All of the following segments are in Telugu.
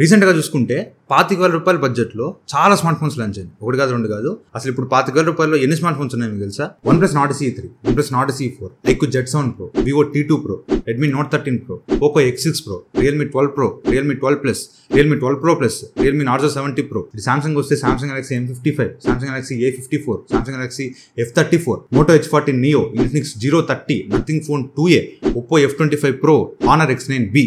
రీసెంట్గా చూసుకుంటే పాతిక వేల రూపాయల బడ్జెట్లో చాలా స్మార్ట్ ఫోన్స్ లాంచ్ అయింది ఒకటి కాదు రెండు కాదు అసలు ఇప్పుడు పాతిక వేల రూపాయల్లో ఎన్ని స్మార్ట్ ఫోన్స్ ఉన్నాయి మీకు తెలుసా one plus Nord C three one plus Nord C four like zed seven pro Vivo T two pro Redmi note thirteen pro Poco X six pro Realme twelve pro Realme twelve plus Realme twelve pro plus Realme Narzo seventy pro ఇది సామ్సంగ్ వస్తే Samsung Galaxy M fifty five Samsung Galaxy A fifty four Samsung Galaxy F thirty four Moto H forty Neo Infinix zero thirty nothing phone two A Oppo F twenty five pro Honor X nine B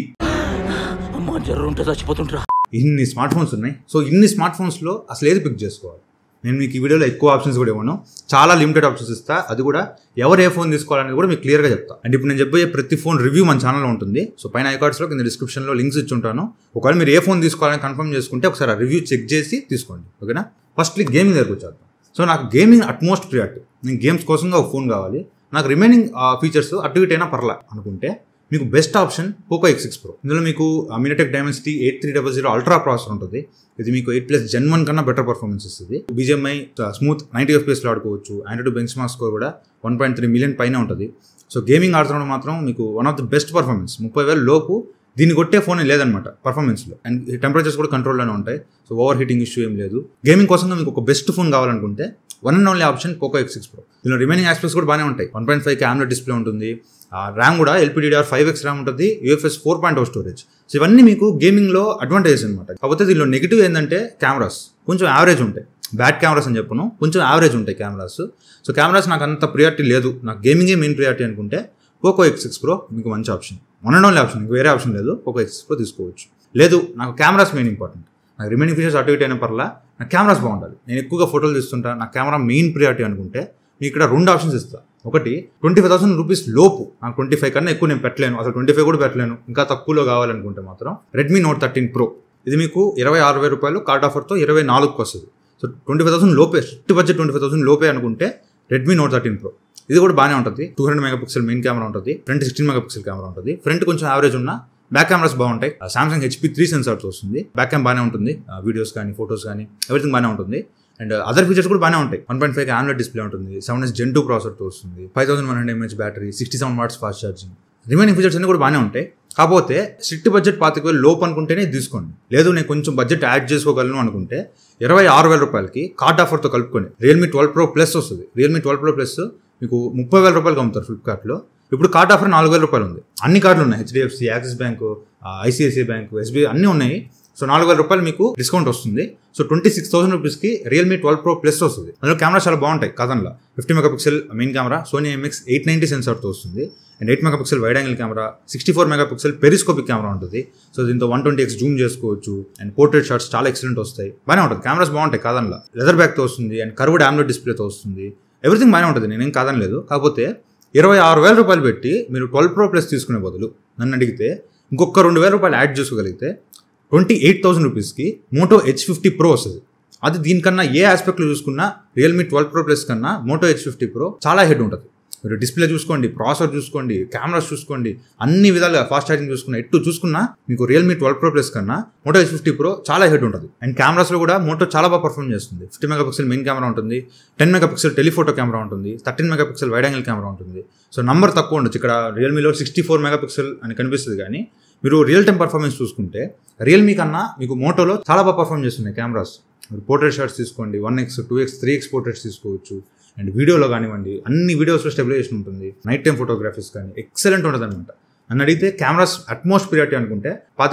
చచ్చిపోతుంటారా ఇన్ని స్మార్ట్ ఫోన్స్ ఉన్నాయి సో ఇన్ని స్మార్ట్ ఫోన్స్లో అసలు ఏది పిక్ చేసుకోవాలి నేను మీకు ఈ వీడియోలో ఎక్కువ ఆప్షన్స్ కూడా ఇవ్వను చాలా లిమిటెడ్ ఆప్షన్స్ ఇస్తా అది కూడా ఎవరు ఏ ఫోన్ తీసుకోవాలనేది కూడా మీకు క్లియర్గా చెప్తా అండ్ ఇప్పుడు నేను చెప్పే ప్రతి ఫోన్ రివ్యూ మన ఛానల్లో ఉంటుంది సో పైన ఐకార్డ్స్లో కింద డిస్క్రిప్షన్లో లింక్స్ ఇచ్చి ఉంటాను ఒకవేళ మీరు ఏ ఫోన్ తీసుకోవాలని కన్ఫర్మ్ చేసుకుంటే ఒకసారి రివ్యూ చెక్ చేసి తీసుకోండి ఓకేనా ఫస్ట్లీ గేమింగ్ దగ్గర వచ్చేద్దాం సో నాకు గేమింగ్ అట్మోస్ట్ ప్రియారిటీ నేను గేమ్స్ కోసంగా ఒక ఫోన్ కావాలి నాకు రిమైనింగ్ ఫీచర్స్ అటు ఇటైనా పర్లే అనుకుంటే మీకు best option Poco X six pro ఇందులో మీకు MediaTek Dimensity eight three double zero ultra processor ఉంటుంది ఇది మీకు ఎయిట్ ప్లస్ జెన్ వన్ కన్నా బెటర్ పర్ఫార్మెన్స్ ఇస్తుంది బీజీఎంఐ స్మూత్ నైంటీ ఎఫ్పిఎస్లో ఆడుకోవచ్చు ఆండ్రాయిడ్ బెంచ్ మార్క్ స్కోర్ కూడా వన్ పాయింట్ త్రీ మిలియన్ పైన ఉంటుంది సో గేమింగ్ ఆడుతున్నాడు మాత్రం మీకు one of the best performance ముప్పై వేల లోపు దీన్ని కొట్టే ఫోన్ లేదనమాట పర్ఫార్మెన్స్లో అండ్ టెంపరేచర్స్ కూడా కంట్రోల్లోనే ఉంటాయి సో ఓవర్ హీటింగ్ ఇష్యూ ఏం లేదు గేమింగ్ కోసం మీకు ఒక బెస్ట్ ఫోన్ కావాలనుకుంటే one and only option Poco X six pro దీనిలో రిమైనింగ్ ఆస్పెక్ట్స్ కూడా బాగానే ఉంటాయి వన్ పాయింట్ ఫైవ్ క్యామ్లో డిస్ప్లే ఉంటుంది ర్యామ్ కూడా ఎల్పిడిఆర్ ఫైవ్ ఎక్స్ ర్యామ్ ఉంటుంది UFS four point O storage so ఇవన్నీ మీకు గేమింగ్లో అడ్వాంటేజెస్ అనమాట కాకపోతే దీనిలో నెగిటివ్ ఏంటంటే కెమెరాస్ కొంచెం యావరేజ్ ఉంటాయి బ్యాడ్ కెమెరాస్ అని చెప్పను కొంచెం యావరేజ్ ఉంటాయి కెమెరాస్ సో కెమెరాస్ నాకు అంత ప్రియారిటీ లేదు నాకు గేమింగే మెయిన్ ప్రియారిటీ అనుకుంటే పోకో ఎక్స్ సిక్స్ ప్రో మీకు మంచి option one and only option మీకు వేరే ఆప్షన్ లేదు పోకో ఎక్స్ ప్రో తీసుకోవచ్చు లేదు నాకు కెమెరాస్ మెయిన్ ఇంపార్టెంట్ నాకు రిమైనింగ్ ఫీచర్స్ అటు ఇటు అయిన పర్లా నా కెమెరాస్ బాగుండాలి నేను ఎక్కువగా ఫోటోలు తీస్తుంటా నా కెమెరా మెయిన్ ప్రియారిటీ అనుకుంటే మీకు ఇక్కడ రెండు ఆప్షన్స్ ఇస్తాను ఒకటి ట్వంటీ ఫైవ్ థౌసండ్ రూపీస్ లోపు నాకు ట్వంటీ ఫైవ్ కన్నా ఎక్కువ నేను పెట్టలేను అసలు ట్వంటీ ఫైవ్ కూడా పెట్టలేను ఇంకా తక్కువలో కావాలనుకుంటే మాత్రం రెడ్మీ నోట్ థర్టీన్ ప్రో ఇది మీకు ఇరవై ఆరు వేల రూపాయలు కార్డ్ ఆఫర్తో ఇరవై నాలుగుకి వస్తుంది సో ట్వంటీ ఫైవ్ థౌసండ్ లోపే strict budget twenty five thousand లోపే అనుకుంటే రెడ్మీ నోట్ థర్టీన్ ప్రో ఇది కూడా బాగానే ఉంటుంది two hundred megapixel main camera ఉంటుంది ఫ్రంట్ సిక్స్టీన్ మెగాపిక్సెల్ కెమెరా ఉంటుంది ఫ్రంట్ కొంచెం యావరేజ్ ఉన్న బ్యాక్ కెమెరాస్ బాగుంటాయి సామ్సంగ్ హెచ్పి త్రీ సెన్సార్స్ వస్తుంది బ్యాక్ క్యామ్ బాగానే ఉంటుంది వీడియోస్ కానీ ఫొటోస్ కానీ ఎవ్రీథింగ్ బాగానే ఉంటుంది అండ్ అదర్ ఫీచర్స్ కూడా బాగానే ఉంటాయి one point five AMOLED display ఉంటుంది సెవెన్ ఎస్ జెన్ టూ ప్రాసెసర్తో వస్తుంది five thousand one hundred M H battery sixty seven watts fast charging remaining features అన్ని కూడా బాగానే ఉంటాయి కాకపోతే స్ట్రిక్ట్ బడ్జెట్ పాతిక వేలు లోపు అనుకుంటేనే తీసుకోండి లేదు నేను కొంచెం బడ్జెట్ యాడ్ చేసుకోగలను అనుకుంటే ఇరవై ఆరు వేల రూపాయలకి కార్డ్ ఆఫర్తో కలుపుకొని రియల్మీ ట్వెల్వ్ ప్రో ప్లస్ వస్తుంది రియల్మీ ట్వెల్వ్ ప్రో ప్లస్ మీకు ముప్పై వేల రూపాయలకి అమ్ముతారు ఫ్లిప్కార్ట్లో ఇప్పుడు కార్డ్ ఆఫర్ నాలుగు వేల రూపాయలు ఉంది అన్ని కార్డులు ఉన్నాయి HDFC Axis bank ICICI bank SBI అన్నీ ఉన్నాయి సో నాలుగు వేల రూపాయలు మీకు డిస్కౌంట్ వస్తుంది సో ట్వంటీ సిక్స్ థౌసండ్ రూపీస్కి రియల్మీ ట్వెల్వ్ ప్రో ప్లస్ వస్తుంది అందులో కెమెరా చాలా బాగుంటాయి కథన్లో fifty megapixel main camera Sony MX eight ninety సెన్సార్తో వస్తుంది and eight pixel wide angle camera sixty four megapixel periscopic camera ఉంటుంది సో దీంతో వన్ ట్వంటీ ఎక్స్ జూమ్ చేసుకోవచ్చు అండ్ పోర్ట్రేట్ షాట్స్ చాలా ఎక్సలెంట్ వస్తాయి బాగానే ఉంటుంది కెమెరాస్ బాగుంటాయి కథన్లో లెదర్ బ్యాగ్తో వస్తుంది అండ్ కర్వ్డ్ డామ్లో డిస్ప్లేతో వస్తుంది ఎవ్రీథింగ్ బాగానే ఉంటుంది నేనేం కాదనలేదు కాకపోతే ఇరవై ఆరు వేల రూపాయలు పెట్టి మీరు ట్వెల్వ్ ప్రో ప్లస్ తీసుకునే బదులు నన్ను అడిగితే ఇంకొక రెండు వేల రూపాయలు యాడ్ చేసుకోగలిగితే ట్వంటీ ఎయిట్ థౌసండ్ రూపీస్కి మోటో హెచ్ ఫిఫ్టీ ప్రో వస్తుంది అది దీనికన్నా ఏ ఆస్పెక్ట్లో చూసుకున్నా రియల్మీ ట్వెల్వ్ ప్రో ప్లస్ కన్నా మోటో హెచ్ ఫిఫ్టీ ప్రో చాలా హెడ్ ఉంటుంది మీరు డిస్ప్లే చూసుకోండి ప్రాసెసర్ చూసుకోండి కెమెరాస్ చూసుకోండి అన్ని విధాలుగా ఫాస్ట్ ఛార్జింగ్ చూసుకున్నా ఎటు చూసుకున్నా మీకు రియల్మీ ట్వెల్వ్ ప్రో ప్లస్ కన్నా మోటో ఎస్ ఫిఫ్టీ ప్రో చాలా హెడ్ ఉంటుంది అండ్ కెమెరాస్లో కూడా మోటో చాలా బాగా పర్ఫామ్ చేస్తుంది fifty megapixel main camera ఉంటుంది ten megapixel telephoto camera ఉంటుంది thirteen megapixel wide angle camera ఉంటుంది సో నంబర్ తక్కువ ఉండొచ్చు ఇక్కడ రియల్మీలో సిక్స్టీ ఫోర్ మెగా పిక్సెల్ అని కనిపిస్తుంది కానీ మీరు రియల్ టైం పర్ఫార్మెన్స్ చూసుకుంటే రియల్మీ కన్నా మీకు మోటోలో చాలా బాగా పర్ఫామ్ చేస్తున్నాయి కెమెరాస్ మీరు పోర్ట్రేట్ షాట్స్ తీసుకోండి one X two X three X portraits తీసుకోవచ్చు అండ్ వీడియోలో కానివ్వండి అన్ని వీడియోస్లో స్టెబిలైజేషన్ ఉంటుంది నైట్ టైం ఫోటోగ్రఫీస్ కానీ ఎక్సలెంట్ ఉంటుంది అనమాట నన్ను అడిగితే కెమెరాస్ అట్మోస్ట్ ప్రియారిటీ అనుకుంటే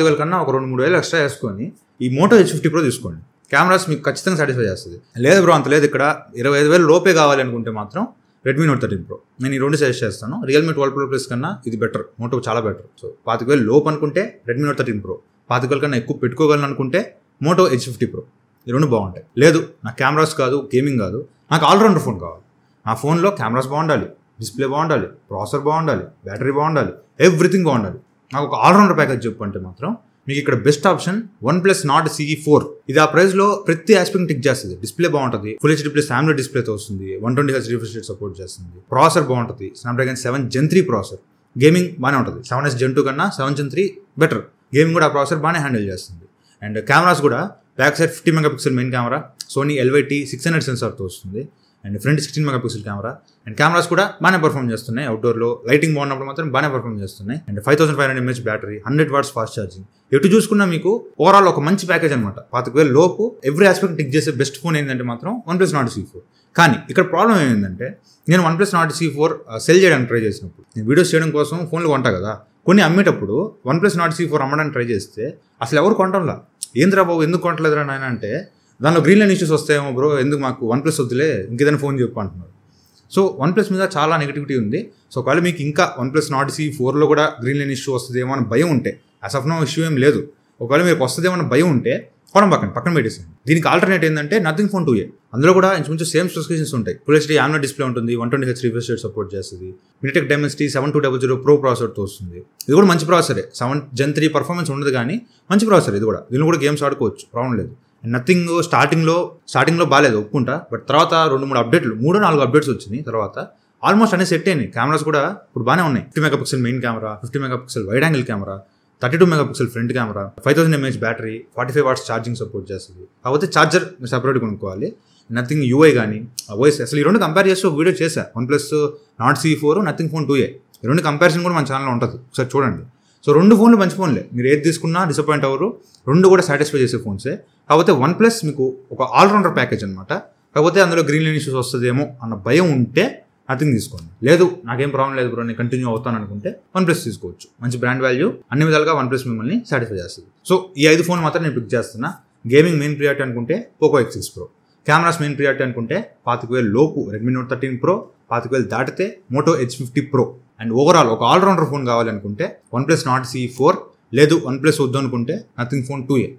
వేల కన్నా ఒక రెండు మూడు వేలు ఎక్స్ట్రా వేసుకొని ఈ మోటో హెచ్ ఫిఫ్టీ ప్రో తీసుకోండి కెమెరాస్ మీకు ఖచ్చితంగా సాటిస్ఫై చేస్తుంది లేదు బ్రో అంత లేదు ఇక్కడ ఇరవై ఐదు వేలు లోపే కావాలి అనుకుంటే మాత్రం రెడ్మీ నోట్ థర్టీన్ ప్రో నేను ఈ రెండు సజెస్ట్ చేస్తాను రియల్మీ ట్వెల్వ్ ప్రో ప్లస్ కన్నా ఇది బెటర్ మోటో చాలా బెటర్ సో పాతిక వేలు లోపు అనుకుంటే రెడ్మీ నోట్ థర్టీన్ ప్రో పాతికల కన్నా ఎక్కువ పెట్టుకోగలను అనుకుంటే మోటో హెచ్ ఫిఫ్టీ ప్రో ఈ రెండు బాగుంటాయి లేదు నాకు కెమెరాస్ కాదు గేమింగ్ కాదు నాకు ఆల్రౌండర్ ఫోన్ కావాలి నా ఫోన్లో కెమెరాస్ బాగుండాలి డిస్ప్లే బాగుండాలి ప్రాసెసర్ బాగుండాలి బ్యాటరీ బాగుండాలి ఎవ్రీథింగ్ బాగుండాలి నాకు ఒక ఆల్రౌండర్ ప్యాకేజ్ చెప్పు అంటే మాత్రం మీకు ఇక్కడ best option one plus Nord CE four ఇది ఆ ప్రైస్ లో ప్రతి ఆస్పెక్ట్ టిక్ చేస్తుంది డిస్ప్లే బాగుంటుంది ఫుల్ హెచ్డి ప్లస్ డిస్ప్లే డిస్ప్లేతో వస్తుంది one twenty H refresh support చేస్తుంది ప్రాసెసర్ బాగుంటుంది Snapdragon seven gen three processor gaming బాగానే ఉంటుంది సెవెన్ ఎస్ జెన్ టూ కన్నా seven gen three better gaming కూడా ఆ ప్రాసెసర్ బాగానే హ్యాండిల్ చేస్తుంది అండ్ కెమెరాస్ కూడా back side fifty megapixel main camera Sony LYT six hundred సెన్సార్తో వస్తుంది and front sixteen megapixel camera and cameras కూడా బాగానే పర్ఫామ్ చేస్తున్నాయి అవుట్డోర్లో లైటింగ్ బాగున్నప్పుడు మాత్రం బాగానే పర్ఫామ్ చేస్తున్నాయి and five thousand five hundred MS battery hundred watts fast charging ఎటు చూసుకున్నా మీకు ఓవరాల్ ఒక మంచి ప్యాకేజ్ అనమాట పాతకు వేలు లోపు ఎవ్రీ ఆస్పెక్ట్ టిక్ చేసే బెస్ట్ ఫోన్ ఏంటంటే మాత్రం one plus Nord CE four కానీ ఇక్కడ ప్రాబ్లం ఏంటంటే నేను one plus Nord CE four sell చేయడానికి ట్రై చేసినప్పుడు నేను వీడియోస్ చేయడం కోసం ఫోన్లు కొంటా కదా కొన్ని అమ్మేటప్పుడు one plus Nord CE four అమ్మడానికి ట్రై చేస్తే అసలు ఎవరు కొంటంలా ఏంద్రా బాబు ఎందుకు కొంటలేదురా నాయన అంటే దానిలో లైన్ ఇష్యూస్ వస్తాయేమో బ్రో ఎందుకు మాకు వన్ ప్లస్ వద్దులే ఇంకేదైనా ఫోన్ చెప్పు అంటున్నారు సో వన్ ప్లస్ మీద చాలా నెగిటివిటీ ఉంది సో ఒకవేళ మీకు ఇంకా వన్ ప్లస్ నాట్ సి ఫోర్లో కూడా గ్రీన్ లైన్ ఇష్యూ వస్తుందేమో అని భయం ఉంటే అసఫ్నో ఇష్యూ ఏం లేదు ఒకవేళ మీకు వస్తుందేమో అని భయం ఉంటే కొనం పక్కన పక్కన పెట్టేసాను దీనికి ఆల్టర్నేట్ ఏంటంటే నథింగ్ ఫోన్ టూ ఏ అందులో కూడా ఇంచుమించు సేమ్ స్పెసిఫికేషన్స్ ఉంటాయి ఫుల్ హెచ్డీ యామ్నా డిస్ప్లే ఉంటుంది one twenty H refresh rate support చేస్తుంది MediaTek Dimensity seven two double zero pro ప్రాసెసర్తో వస్తుంది ఇది కూడా మంచి ప్రాసరే సెవెన్ జెన్ త్రీ పర్ఫార్మెన్స్ ఉండదు కానీ మంచి ప్రాసెసర్ ఇది కూడా దీనిలో కూడా గేమ్స్ ఆడుకోవచ్చు ప్రాబ్లం లేదు నథింగ్ స్టార్టింగ్లో స్టార్టింగ్లో బాగాలేదు ఒప్పుకుంటా బట్ తర్వాత రెండు మూడు అప్డేట్లు మూడు నాలుగు అప్డేట్స్ వచ్చినాయి తర్వాత ఆల్మోస్ట్ అన్ని సెట్ అయినాయి కెమెరాస్ కూడా ఇప్పుడు బాగానే ఉన్నాయి fifty megapixel main camera fifty megapixel wide angle camera thirty two megapixel front camera five thousand mAh battery forty five watts charging support చేస్తుంది కాకపోతే ఛార్జర్ సపరేట్ కొనుక్కోవాలి నథింగ్ యూఐ కానీ ఓఎస్ అసలు ఈ రెండు కంపేర్ చేస్తూ వీడియో చేశా one plus Nord C four nothing phone two A ఈ రెండు కంపారిజన్ కూడా మన ఛానల్లో ఉంటుంది ఒకసారి చూడండి సో రెండు ఫోన్లు మంచి ఫోన్లే మీరు ఏది తీసుకున్నా డిసప్పాయింట్ అవ్వరు రెండు కూడా సాటిస్ఫై చేసే ఫోన్సే కాకపోతే వన్ ప్లస్ మీకు ఒక ఆల్రౌండర్ ప్యాకేజ్ అనమాట కాకపోతే అందులో గ్రీన్ లైన్ ఇష్యూస్ వస్తుందేమో అన్న భయం ఉంటే నథింగ్ తీసుకోండి లేదు నాకేం ప్రాబ్లం లేదు బ్రో నేను కంటిన్యూ అవుతాను అనుకుంటే వన్ ప్లస్ తీసుకోవచ్చు మంచి బ్రాండ్ వాల్యూ అన్ని విధాలుగా వన్ ప్లస్ మిమ్మల్ని సాటిస్ఫై చేస్తుంది సో ఈ ఐదు ఫోన్ మాత్రం నేను పిక్ చేస్తున్నా గేమింగ్ మెయిన్ ప్రియారిటీ అనుకుంటే Poco X six pro cameras main priority అనుకుంటే పాతిక వేలు లోపు రెడ్మీ నోట్ థర్టీన్ ప్రో పాతిక వేలు దాటితే Moto H fifty pro and overall ఒక ఆల్రౌండర్ ఫోన్ కావాలనుకుంటే one plus Nord C four లేదు వన్ ప్లస్ వద్దు అనుకుంటే నథింగ్ ఫోన్ టూ ఏ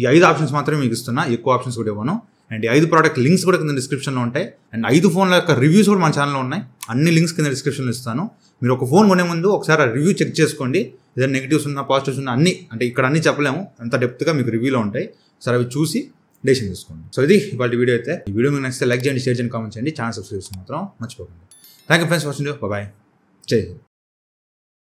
ఈ ఐదు ఆప్షన్స్ మాత్రమే మీకు ఇస్తున్నా ఎక్కువ ఆప్షన్స్ కూడా ఇవ్వను అండ్ ఐదు ప్రోడక్ట్ లింక్స్ కూడా కింద డిస్క్రిప్షన్లో ఉంటాయి అండ్ ఐదు ఫోన్ల యొక్క రివ్యూస్ కూడా మా ఛానల్లో ఉన్నాయి అన్ని లింక్స్ కింద డిస్క్రిప్షన్లో ఇస్తాను మీరు ఒక ఫోన్ కొనే ముందు ఒకసారి ఆ రివ్యూ చెక్ చేసుకోండి ఏదైనా నెగిటివ్స్ ఉన్నా పాజిటివ్స్ ఉన్నా అన్ని అంటే ఇక్కడ అన్ని చెప్పలేము అంత డెప్త్గా మీకు రివ్యూలో ఉంటాయి సార్ అవి చూసి డెసిషన్ తీసుకోండి సో ఇది ఇవాళ వీడియో అయితే ఈ వీడియో మీకు నచ్చితే లైక్ చేయండి షేర్ చేయండి కామెంట్ చేయండి ఛానల్ సబ్స్క్రైబ్ మాత్రం మర్చిపోకండి thank you friends watching bye జై